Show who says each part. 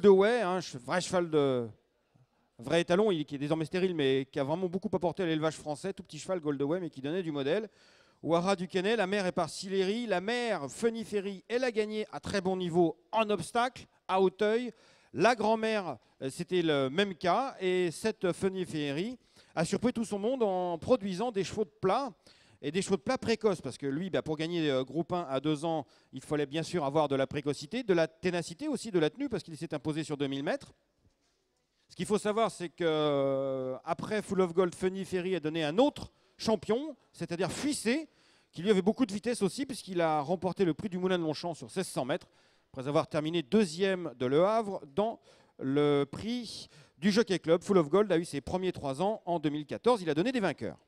Speaker 1: de un hein, vrai cheval de, vrai étalon, il, qui est désormais stérile, mais qui a vraiment beaucoup apporté à l'élevage français, tout petit cheval Goldaway, mais qui donnait du modèle. Ouara Kennel, la mère est par Sileri, la mère Funny Ferry, elle a gagné à très bon niveau en obstacle, à Hauteuil. La grand-mère, euh, c'était le même cas, et cette Funny a surpris tout son monde en produisant des chevaux de plat et des chevaux de plat précoces, parce que lui, bah, pour gagner euh, groupe 1 à 2 ans, il fallait bien sûr avoir de la précocité, de la ténacité aussi, de la tenue, parce qu'il s'est imposé sur 2000 mètres. Ce qu'il faut savoir, c'est que euh, après Full of Gold, Funny Ferry a donné un autre champion, c'est-à-dire Fuissé, qui lui avait beaucoup de vitesse aussi, puisqu'il a remporté le prix du Moulin de Longchamp sur 1600 mètres, après avoir terminé deuxième de Le Havre dans le prix du Jockey Club. Full of Gold a eu ses premiers trois ans en 2014. Il a donné des vainqueurs.